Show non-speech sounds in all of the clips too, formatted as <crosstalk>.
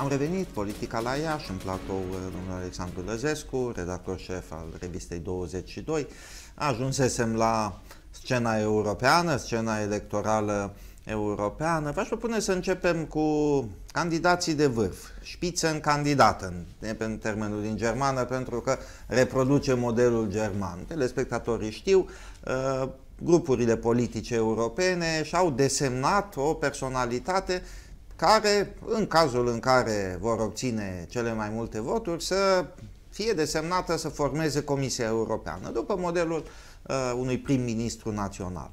Am revenit politica la Iași, în platou eh, domnul Alexandru Lăzescu, redactor șef al revistei 22. Ajunsesem la scena europeană, scena electorală europeană. V-aș propune să începem cu candidații de vârf, spitzen candidaten, în termenul din germană, pentru că reproduce modelul german. Telespectatorii știu, eh, grupurile politice europene și-au desemnat o personalitate care, în cazul în care vor obține cele mai multe voturi, să fie desemnată să formeze Comisia Europeană, după modelul uh, unui prim-ministru național.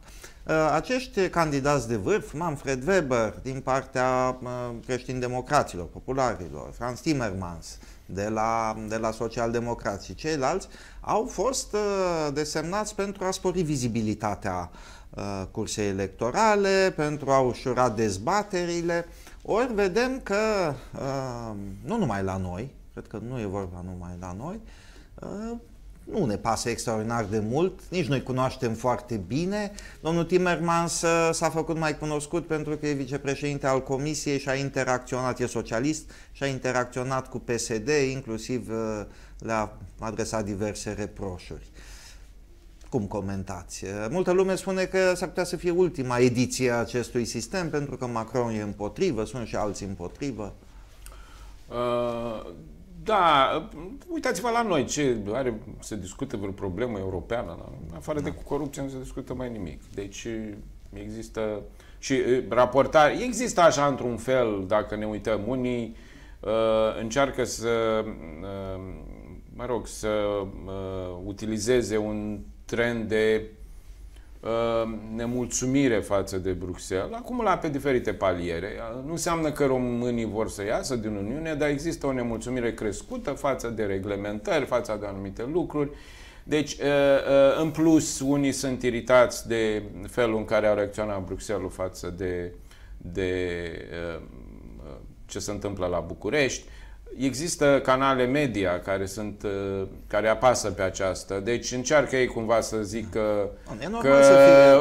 Uh, acești candidați de vârf, Manfred Weber din partea uh, creștin-democraților, popularilor, Franz Timmermans de la, de la social-democrați și ceilalți, au fost uh, desemnați pentru a spori vizibilitatea uh, cursei electorale, pentru a ușura dezbaterile, ori vedem că, uh, nu numai la noi, cred că nu e vorba numai la noi, uh, nu ne pasă extraordinar de mult, nici noi cunoaștem foarte bine. Domnul Timmermans uh, s-a făcut mai cunoscut pentru că e vicepreședinte al Comisiei și a interacționat, e socialist, și a interacționat cu PSD, inclusiv le-a adresat diverse reproșuri. Cum comentați? Multă lume spune că s-ar putea să fie ultima ediție a acestui sistem pentru că Macron e împotrivă, sunt și alții împotrivă. Uh, da, uitați-vă la noi ce are, se discută vreo problemă europeană, în afară da. de corupție nu se discută mai nimic. Deci există și uh, raportare, există așa într-un fel, dacă ne uităm, unii uh, încearcă să, uh, mă rog, să uh, utilizeze un trend de uh, nemulțumire față de Bruxelles, acumulat pe diferite paliere. Nu înseamnă că românii vor să iasă din Uniune, dar există o nemulțumire crescută față de reglementări, față de anumite lucruri. Deci, uh, uh, în plus, unii sunt iritați de felul în care au reacționat Bruxelles față de, de uh, ce se întâmplă la București. Există canale media care sunt uh, care apasă pe aceasta. Deci încearcă ei cumva să zică da. că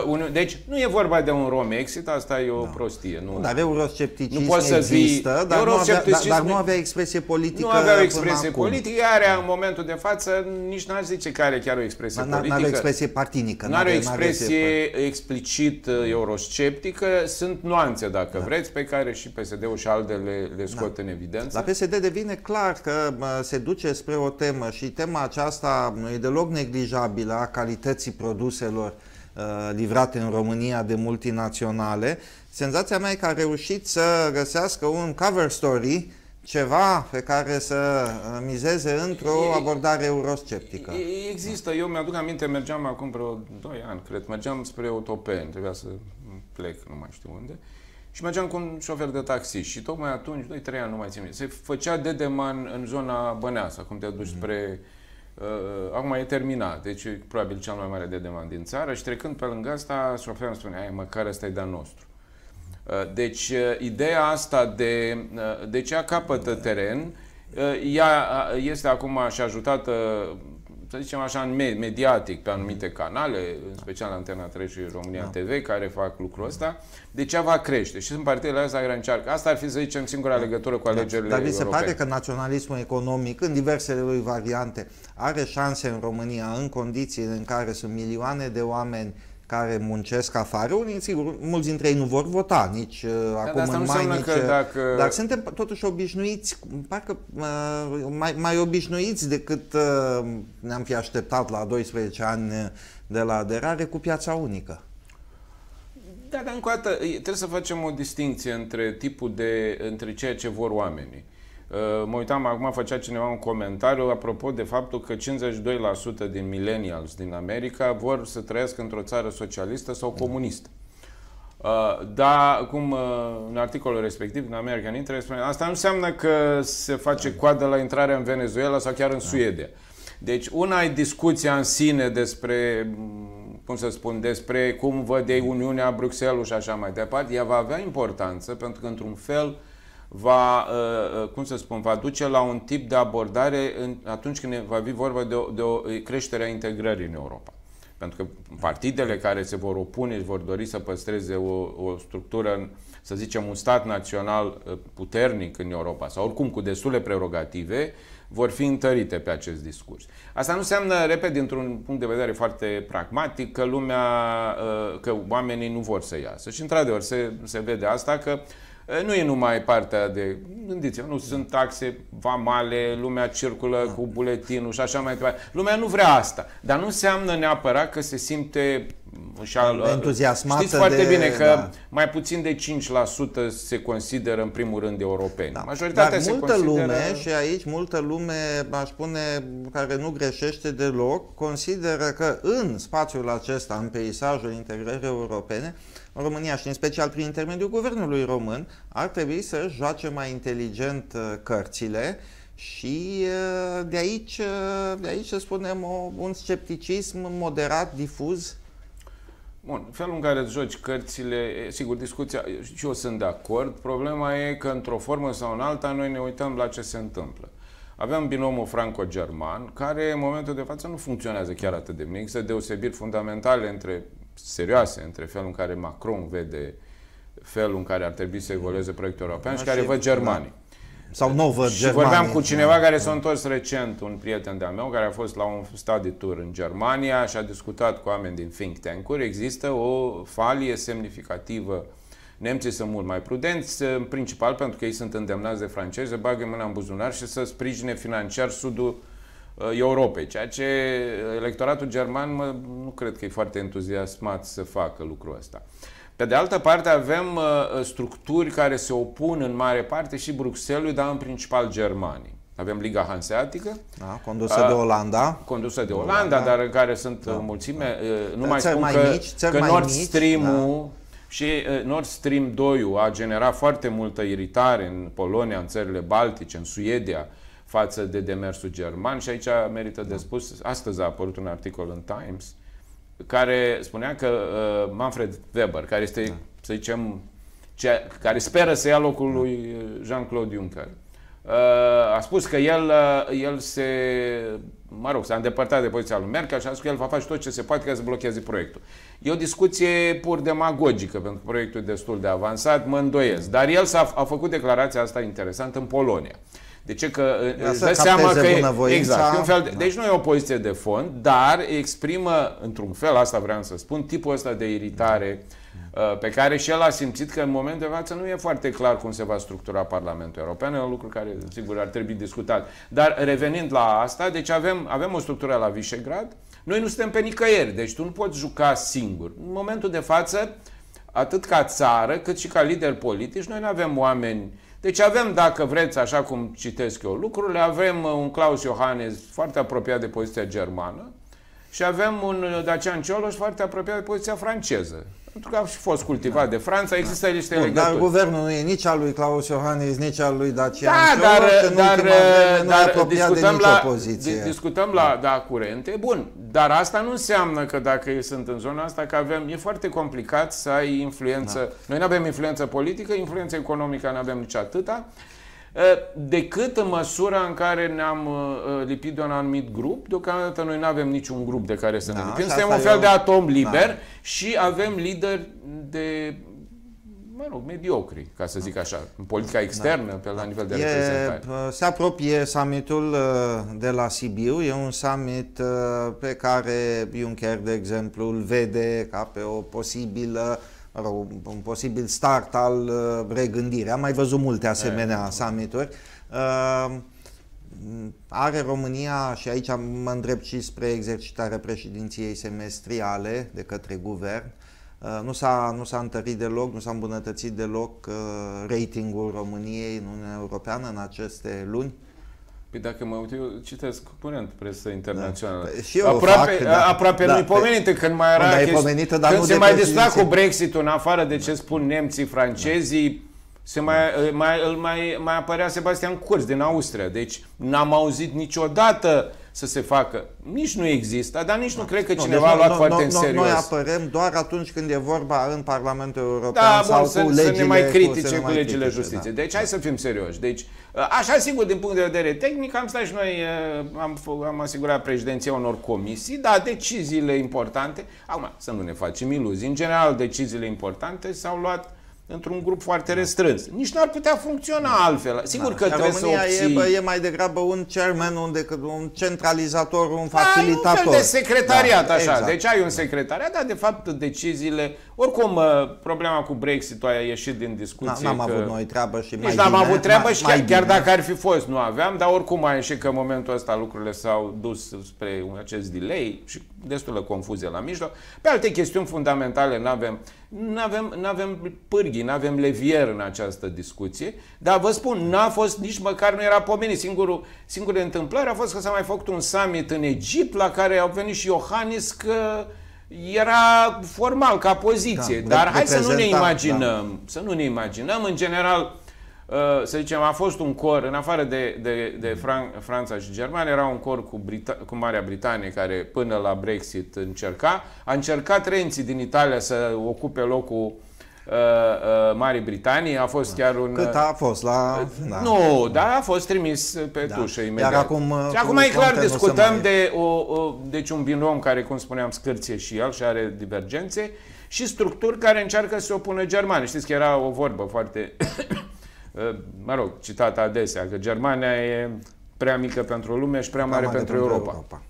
fie... un, deci nu e vorba de un rom exit, asta e o da. prostie, nu. Dar euroscepticism nu poți să există, dar, nu avea, dar, dar nu avea expresie politică. Nu avea o expresie politică, are da. în momentul de față nici n-aș zice că are chiar o expresie da, politică. Nu are o expresie partinică. Nu are o expresie explicit eurosceptică, sunt nuanțe dacă da. vreți pe care și PSD-ul și altele le, le scot da. în evidență. La PSD de devine clar că se duce spre o temă și tema aceasta nu e deloc neglijabilă a calității produselor ă, livrate în România de multinaționale, senzația mea e că a reușit să găsească un cover story ceva pe care să ă, mizeze într-o abordare eurosceptică. Există. Eu mi-aduc aminte, mergeam acum vreo 2 ani, cred, mergeam spre Otopen. trebuia să plec, nu mai știu unde, uh, și mergeam cu un șofer de taxi și tocmai atunci, 2-3 ani, nu mai țin minte, se făcea dedeman în zona Băneasa, cum te duci mm-hmm. spre... Uh, acum e terminat, deci e probabil cel mai mare dedeman din țară și trecând pe lângă asta, șoferul îmi spune, ai, măcar ăsta e de nostru. Uh, deci, uh, ideea asta de, uh, de ce capătă teren, uh, ea uh, este acum și ajutată să zicem așa, mediatic pe anumite canale, în special Antena 3 și România da. TV, care fac lucrul ăsta, de ce va crește. Și sunt partidele astea care încearcă. Asta ar fi, să zicem, singura legătură cu da. alegerile Dar mi se pare că naționalismul economic, în diversele lui variante, are șanse în România, în condițiile în care sunt milioane de oameni care muncesc afară, unii, sigur, mulți dintre ei nu vor vota nici uh, da, acum în mai, nici, că uh, dacă... dar suntem totuși obișnuiți, parcă uh, mai, mai obișnuiți decât uh, ne-am fi așteptat la 12 ani de la aderare cu piața unică. Da, dar încă o dată trebuie să facem o distinție între tipul de, între ceea ce vor oamenii. Uh, mă uitam, acum făcea cineva un comentariu apropo de faptul că 52% din millennials din America vor să trăiască într-o țară socialistă sau mm. comunistă. Uh, da, cum uh, în articolul respectiv, în American Interest, asta nu înseamnă că se face coadă la intrarea în Venezuela sau chiar în da. Suedia. Deci, una e discuția în sine despre, mm, cum să spun, despre cum văd ei Uniunea, Bruxelles și așa mai departe. Ea va avea importanță pentru că, într-un fel, uh, va, uh, uh, cum să spun, va duce la un tip de abordare în, atunci când va fi vorba de o, de o creștere a integrării în Europa. Pentru că partidele care se vor opune și vor dori să păstreze o, o structură, să zicem, un stat național uh, puternic în Europa sau oricum cu destule prerogative, vor fi întărite pe acest discurs. Asta nu înseamnă, repede, dintr-un punct de vedere foarte pragmatic, că lumea, că oamenii nu vor să iasă. Și, într-adevăr, se, se vede asta că uh, nu e numai partea de... Gândiți-vă, nu sunt taxe vamale, lumea circulă cu buletinul și așa mai departe. Lumea nu vrea asta, dar nu înseamnă neapărat că se simte mm, și al, entuziasmată Știți foarte de, bine că da. mai puțin de 5% se consideră în primul rând europeni. Da. Majoritatea Dar se multă consideră... lume, și aici multă lume, aș spune, care nu greșește deloc, consideră că în spațiul acesta, în peisajul integrării europene, în România și în special prin intermediul guvernului român, ar trebui să joace mai inteligent uh, cărțile și uh, de aici, uh, de aici să spunem, un scepticism moderat, difuz. Bun, felul în care îți joci cărțile, sigur, discuția, și eu sunt de acord, problema e că într-o formă sau în alta noi ne uităm la ce se întâmplă. Aveam binomul franco-german, care în momentul de față nu funcționează chiar atât de bine. Există deosebiri fundamentale între serioase între felul în care Macron vede felul în care ar trebui să evolueze proiectul european da, și care și văd germanii. Da. Sau nu văd și germanii. vorbeam cu da. cineva da. care s-a întors recent, un prieten de-al meu, care a fost la un study tour în Germania și a discutat cu oameni din think tank-uri. Există o falie semnificativă Nemții sunt mult mai prudenți, în principal pentru că ei sunt îndemnați de francezi să bagă mâna în buzunar și să sprijine financiar sudul Uh, Europei, ceea ce uh, electoratul german mă, nu cred că e foarte entuziasmat să facă lucrul ăsta. Pe de altă parte, avem uh, structuri care se opun în mare parte și Bruxelles, dar în principal Germanii. Avem Liga Hanseatică. Da, condusă a, de Olanda. Condusă de Olanda, Olanda, dar în care sunt da, mulțime. Da. Nu da, mai spun mai că, mici, că mai Nord Stream-ul da. și Nord Stream 2 a generat foarte multă iritare în Polonia, în țările Baltice, în Suedia. Uh, față de demersul german și aici merită de da. spus, astăzi a apărut un articol în Times care spunea că uh, Manfred Weber, care este, da. să zicem, cea, care speră să ia locul da. lui uh, Jean-Claude Juncker, uh, a spus că el, uh, el se, mă rog, s-a îndepărtat de poziția lui Merkel și a spus că el va face tot ce se poate ca să blocheze proiectul. E o discuție pur demagogică, pentru că proiectul e destul de avansat, mă îndoiesc. Dar el s-a a făcut declarația asta interesantă în Polonia. De ce? Că dă seama că... Exact. E un fel de, da. Deci nu e o poziție de fond, dar exprimă, într-un fel, asta vreau să spun, tipul ăsta de iritare da. pe care și el a simțit că în momentul de față nu e foarte clar cum se va structura Parlamentul European, e un lucru care, sigur, ar trebui discutat. Dar revenind la asta, deci avem, avem o structură la Visegrad, noi nu suntem pe nicăieri, deci tu nu poți juca singur. În momentul de față, atât ca țară, cât și ca lider politici, noi nu avem oameni deci avem, dacă vreți, așa cum citesc eu lucrurile, avem uh, un Claus Iohannes foarte apropiat de poziția germană, și avem un uh, Dacian Cioloș foarte apropiat de poziția franceză. Pentru că a și fost cultivat da. de Franța, există da. niște legături. Dar guvernul nu e nici al lui Claus Iohannis, nici al lui Dacian da, Cioloș, dar, în dar, vreme, uh, dar, dar discutăm de la, poziție. Discutăm da. la da, curente. Bun, dar asta nu înseamnă că dacă ei sunt în zona asta, că avem, e foarte complicat să ai influență. Da. Noi nu avem influență politică, influență economică nu avem nici atâta. Eh, decât în măsura în care ne-am eh, eh, lipit de un anumit grup. Deocamdată noi nu avem niciun grup de care să ne da, lipim. Suntem un fel eu... de atom da. liber da. și avem lideri de mă rog, mediocri, ca să zic așa, în politica da. externă, da. pe la nivel de e, reprezentare. Se apropie summitul de la Sibiu, e un summit pe care Juncker, de exemplu, îl vede ca pe o posibilă uh, mă rog, un posibil start al uh, regândirii. Am mai văzut multe asemenea summituri. Uh, are România, și aici mă îndrept și spre exercitarea președinției semestriale de către guvern, uh, nu s-a, nu s-a întărit deloc, nu s-a îmbunătățit deloc ratingul României în Uniunea Europeană în aceste luni. Păi dacă mă uit, eu citesc curent presă internațională. Da. Păi și eu aproape fac, da. aproape da. nu-i păi pomenită când mai era chesti... pomenită, dar când nu se mai discuta cu Brexit-ul în afară de da. ce spun nemții, francezii, da. se mai, da. mai, mai, mai apărea Sebastian Kurz din Austria. Deci n-am auzit niciodată să se facă. Nici nu există, dar nici da. nu cred că deci cineva no, deci a luat no, foarte no, în serios. Noi apărăm doar atunci când e vorba în Parlamentul European da, sau bun, să, legile, să ne mai critice cu, cu legile critice, justiției. Da. Deci hai să fim serioși. Deci, ă, așa sigur, din punct de vedere tehnic, am stat și noi, ă, am, am asigurat președinția unor comisii, dar deciziile importante, acum să nu ne facem iluzii, în general deciziile importante s-au luat într-un grup foarte restrâns. Nici n-ar putea funcționa da. altfel. Sigur da. că și trebuie România să obții... e, e mai degrabă un chairman un decât un centralizator, un facilitator. Da, un fel de secretariat, da, așa. Exact. Deci ai un secretariat, dar de fapt deciziile oricum, uh, problema cu Brexit-ul a ieșit din discuție. N-am avut noi treabă și mai n-am avut treabă și chiar, chiar dacă ar fi fost, nu aveam, dar oricum a ieșit că în momentul ăsta lucrurile s-au dus spre acest delay și destulă confuzie la mijloc. Pe alte chestiuni fundamentale nu avem N-avem, n-avem pârghii, nu avem levier în această discuție, dar vă spun, n-a fost nici măcar, nu era pomenit. Singurul, singurul întâmplare a fost că s-a mai făcut un summit în Egipt la care au venit și Iohannis că era formal ca poziție, da, dar hai să nu ne imaginăm, da. să nu ne imaginăm, în general, uh, să zicem, a fost un cor, în afară de, de, de Fran- Franța și Germania, era un cor cu, Brita- cu Marea Britanie care până la Brexit încerca, a încercat renții din Italia să ocupe locul uh, uh, Marii Britanii. A fost da. chiar un... Cât uh, a fost la... Da. Nu, da, a fost trimis uh, pe da. tușă imediat. Iar acum, și uh, acum e clar, discutăm mai... de o, o, deci un binom care, cum spuneam, scârție și el și are divergențe și structuri care încearcă să opună germane. Știți că era o vorbă foarte... <coughs> mă rog, citată adesea, că Germania e prea mică pentru lume și prea mare, prea mare pentru, pentru Europa. Europa.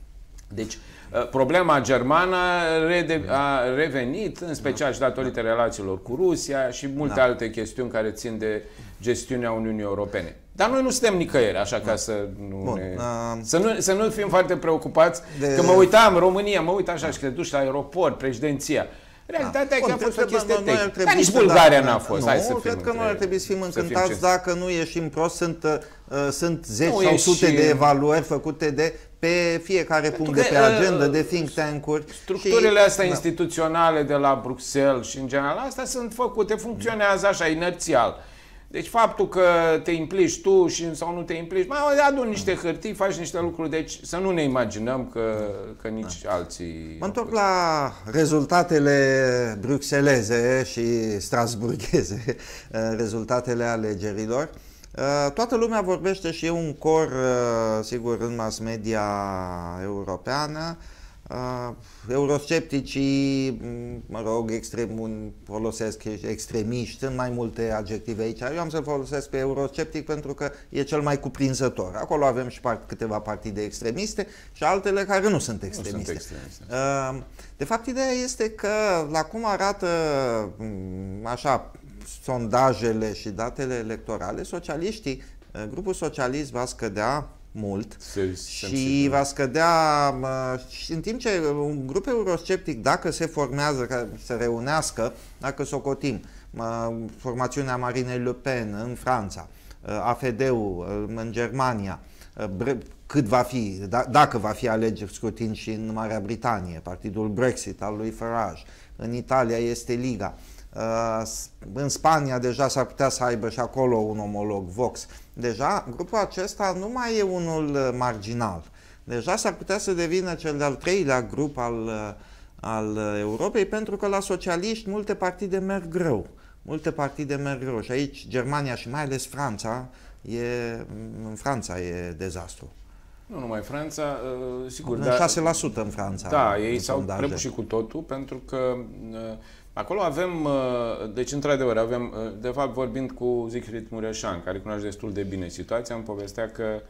Deci, uh, Eh, problema germană a revenit, în special și datorită relațiilor cu Rusia și multe da. alte chestiuni care țin de gestiunea Uniunii Europene. Dar noi nu suntem nicăieri, așa ca da. să nu, Bun, ne... uh... să nu, să nu fim foarte preocupați. De... Că mă uitam, România, mă uit așa și că te duci la aeroport, președinția. Realitatea da. e că a fost o chestie noi, tehnică. Dar nici Bulgaria da. n-a fost. Nu, Hai să cred că noi ar trebui să fim încântați să fim dacă nu ieșim prost. Sunt, uh, sunt zeci nu, sau sute și... de evaluări făcute de pe fiecare Pentru punct că, de pe uh, agenda, de think tank-uri. Structurile și, astea da. instituționale de la Bruxelles și în general, astea sunt făcute, funcționează așa, inerțial. Deci faptul că te implici tu și, sau nu te implici, mai adun niște hârtii, faci niște lucruri, deci să nu ne imaginăm că, că nici da. alții... Mă întorc la rezultatele bruxeleze și strasburgheze, <laughs> uh, rezultatele alegerilor. Uh, toată lumea vorbește și e un cor, uh, sigur, în mass media europeană, Uh, euroscepticii, mă rog, extremul folosesc extremiști, sunt mai multe adjective aici. Eu am să folosesc pe eurosceptic pentru că e cel mai cuprinzător. Acolo avem și part, câteva partide extremiste și altele care nu sunt extremiste. Nu sunt extremiste. Uh, de fapt, ideea este că la cum arată așa sondajele și datele electorale, socialiștii, grupul socialist va scădea mult se, și va scădea și în timp ce un grup eurosceptic, dacă se formează, ca se reunească, dacă cotim, formațiunea Marinei Le Pen în Franța, ă, AFD-ul ă, în Germania, ă, cât va fi, da, dacă va fi alegeri scrutin și în Marea Britanie, partidul Brexit al lui Farage, în Italia este Liga, Uh, în Spania deja s-ar putea să aibă și acolo un omolog Vox. Deja grupul acesta nu mai e unul uh, marginal. Deja s-ar putea să devină cel de-al treilea grup al, uh, al Europei, pentru că la socialiști multe partide merg greu. Multe partide merg greu și aici Germania și mai ales Franța, e, în Franța e dezastru. Nu numai Franța, sigur. În dar, 6% în Franța. Da, ei s-au prăbușit cu totul pentru că Acolo avem, uh, deci într-adevăr, avem, uh, de fapt vorbind cu Zichrit Mureșan, care cunoaște destul de bine situația, îmi povestea că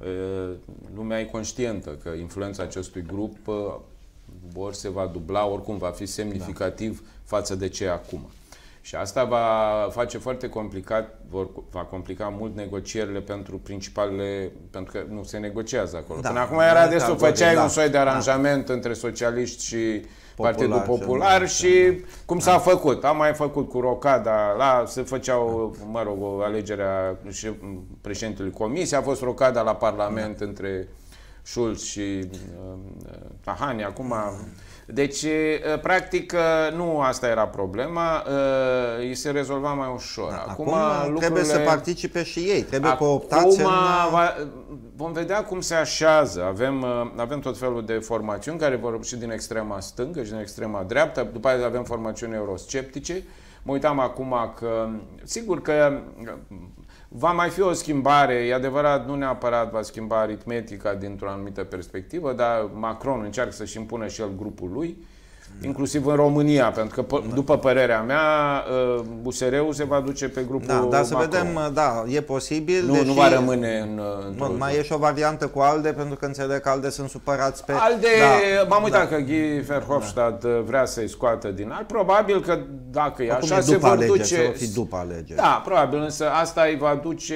uh, lumea e conștientă că influența acestui grup ori se va dubla, oricum va fi semnificativ da. față de ce acum. Și asta va face foarte complicat, vor, va complica mult negocierile pentru principalele, pentru că nu se negociază acolo. Da. Până acum era de da, destul, da, făceai da. un soi de da. aranjament da. între socialiști și Popular, Partidul Popular și, și da. cum s-a da. făcut. Am mai făcut cu Rocada, la, se făceau, mă rog, alegerea președintelui comisiei, a fost Rocada la Parlament da. între Schulz și um, Tahani acum. Deci, uh, practic, uh, nu asta era problema, uh, îi se rezolva mai ușor. Da, acum acum trebuie să participe și ei, trebuie cooptați în... Va, vom vedea cum se așează. Avem, avem tot felul de formațiuni care vor și din extrema stângă și din extrema dreaptă, după aceea avem formațiuni eurosceptice. Mă uitam acum că, sigur că Va mai fi o schimbare, e adevărat, nu neapărat va schimba aritmetica dintr-o anumită perspectivă, dar Macron încearcă să-și impună și el grupul lui inclusiv în România, pentru că, da. după părerea mea, ă, usr se va duce pe grupul Da, dar să Macron. vedem, ă, da, e posibil. Nu, deși, nu va rămâne în... Nu, mai e și o variantă cu ALDE, pentru că înțeleg că ALDE sunt supărați pe... ALDE, da, m-am uitat da. că Guy Verhofstadt da. Ă, vrea să-i scoată din ALDE. Probabil că dacă e Acum așa, e după se vor alegeri, duce... Se fi după alegeri. Da, probabil, însă asta îi va duce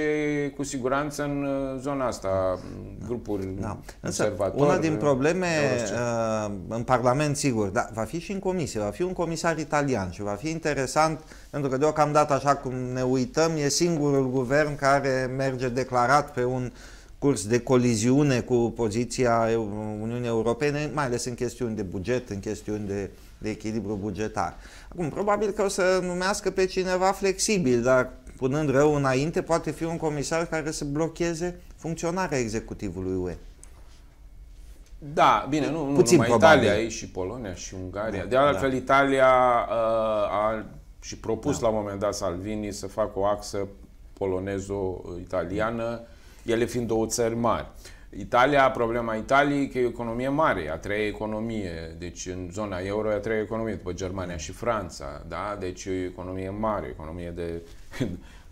cu siguranță în zona asta, grupuri da. Însă, una din probleme uh, în Parlament, sigur, da, va fi și în comisie, va fi un comisar italian și va fi interesant, pentru că deocamdată, așa cum ne uităm, e singurul guvern care merge declarat pe un curs de coliziune cu poziția Uniunii Europene, mai ales în chestiuni de buget, în chestiuni de, de echilibru bugetar. Acum, probabil că o să numească pe cineva flexibil, dar punând rău înainte, poate fi un comisar care să blocheze funcționarea executivului UE. Da, bine, nu, nu Puțin numai probabil. Italia, e și Polonia și Ungaria. Da, de altfel, da. Italia uh, a și propus da. la un moment dat Salvini să facă o axă polonezo-italiană, ele fiind două țări mari. Italia, problema Italiei că e o economie mare, a treia economie, deci în zona euro e a treia economie, după Germania și Franța, da? Deci e o economie mare, economie de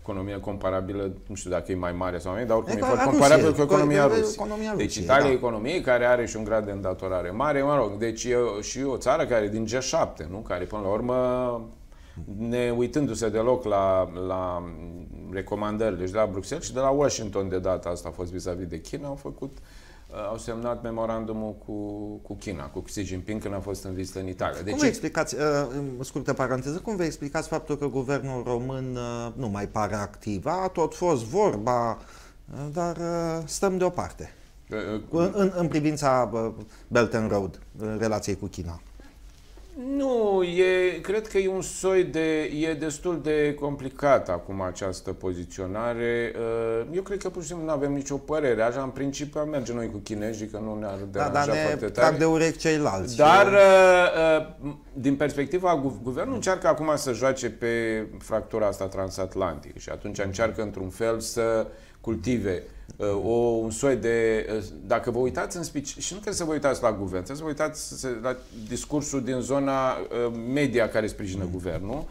economie comparabilă, nu știu dacă e mai mare sau mai, dar oricum e, e foarte comparabilă cu economia rusă. deci Rusiei, Italia da. e economie care are și un grad de îndatorare mare, mă rog, deci e și o țară care din G7, nu? Care până la urmă ne uitându-se deloc la, la recomandările și deci de la Bruxelles și de la Washington de data asta a fost vis-a-vis de China, au făcut uh, au semnat memorandumul cu, cu China, cu Xi Jinping, când a fost în vizită în Italia. Deci, cum vă explicați, uh, scurtă paranteză, cum vă explicați faptul că guvernul român uh, nu mai pare activ? A tot fost vorba, uh, dar uh, stăm deoparte. Uh, uh, în, în, privința uh, Belt and Road, uh, relației cu China. Nu, e, cred că e un soi de... e destul de complicat acum această poziționare. Uh, eu cred că pur și simplu nu avem nicio părere. Așa, în principiu, merge noi cu chinezii, că nu ne-ar da, da, ne foarte tare. de urechi ceilalți. Dar, uh, uh, din perspectiva guvernului, încearcă acum să joace pe fractura asta transatlantică și atunci încearcă, într-un fel, să cultive, uh, o, un soi de... Uh, dacă vă uitați în speech, și nu trebuie să vă uitați la guvern, trebuie să vă uitați la discursul din zona uh, media care sprijină mm. guvernul,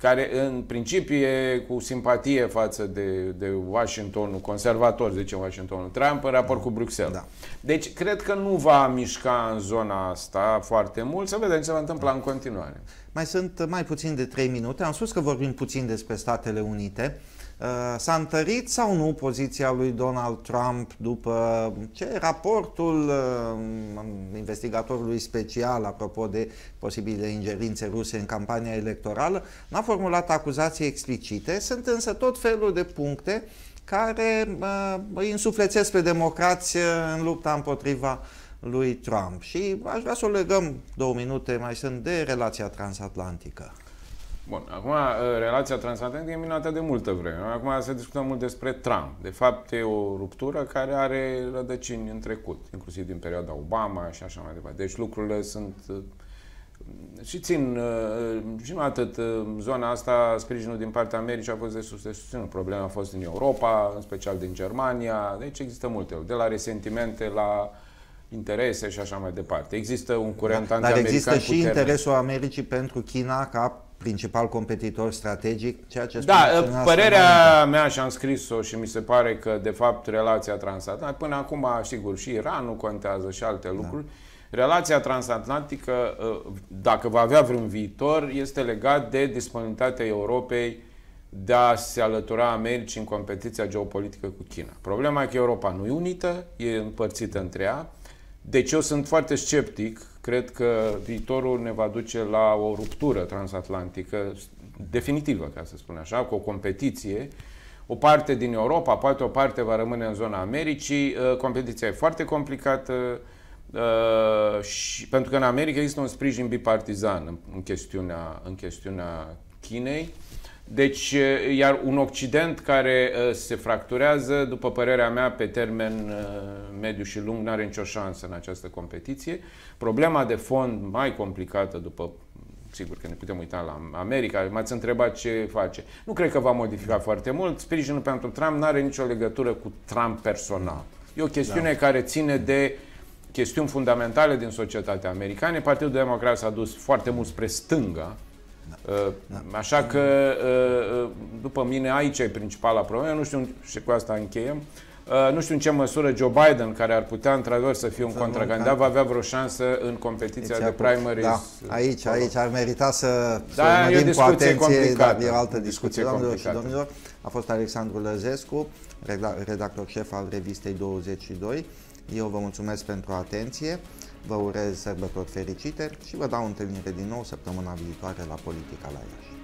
care în principiu e cu simpatie față de, de Washingtonul conservator, zicem Washingtonul Trump, în raport cu Bruxelles. Da. Deci cred că nu va mișca în zona asta foarte mult, să vedem ce se va întâmpla da. în continuare. Mai sunt mai puțin de 3 minute. Am spus că vorbim puțin despre Statele Unite. Uh, Uh, s-a întărit sau nu poziția lui Donald Trump după ce raportul uh, investigatorului special apropo de posibile ingerințe ruse în campania electorală n-a formulat acuzații explicite, sunt însă tot felul de puncte care uh, îi însuflețesc pe democrați în lupta împotriva lui Trump. Și aș vrea să o legăm două minute mai sunt de relația transatlantică. Bun, acum ă, relația transatlantică e minată de multă vreme. Acum se discută mult despre Trump. De fapt, e o ruptură care are rădăcini în trecut, inclusiv din perioada Obama și așa mai departe. Deci lucrurile sunt ă, și țin, ă, și nu atât zona asta, sprijinul din partea Americii a fost de susținut. Problema a fost din Europa, în special din Germania, deci există multe, de la resentimente la interese și așa mai departe. Există un curent da, Dar există și puternic. interesul Americii pentru China ca principal competitor strategic, ceea ce Da, ă, părerea mea și am scris-o și mi se pare că, de fapt, relația transatlantică, până acum, sigur, și Iranul contează și alte da. lucruri, da. relația transatlantică, ă, dacă va avea vreun viitor, este legat de disponibilitatea Europei de a se alătura Americii în competiția geopolitică cu China. Problema e că Europa nu e unită, e împărțită între ea, deci eu sunt foarte sceptic cred că viitorul ne va duce la o ruptură transatlantică definitivă, ca să spun așa, cu o competiție. O parte din Europa, poate o parte va rămâne în zona Americii. Uh, competiția e foarte complicată uh, și pentru că în America există un sprijin bipartizan în, chestiunea, în chestiunea Chinei. Uh, deci, iar un Occident care se fracturează, după părerea mea, pe termen mediu și lung, nu are nicio șansă în această competiție. Problema de fond mai complicată, după sigur că ne putem uita la America, m-ați întrebat ce face. Nu cred că va modifica foarte mult. Sprijinul pentru Trump nu are nicio legătură cu Trump personal. E o chestiune da. care ține de chestiuni fundamentale din societatea americană. Partidul Democrat s-a dus foarte mult spre stânga, da. Uh, da. Așa că, uh, uh, după mine, aici e principala problemă. Nu știu, și cu asta încheiem. Nu știu în ce măsură Joe Biden, care ar putea într-adevăr să fie un contracandidat, va avea vreo șansă în competiția de primary. Da, aici, aici ar merita să, da, să urmărim cu atenție, dar e o altă discuție. discuție Doamnelor și domnilor, a fost Alexandru Lăzescu, redactor șef al revistei 22. Eu vă mulțumesc pentru atenție vă urez sărbători fericite și vă dau întâlnire din nou săptămâna viitoare la Politica la Iași.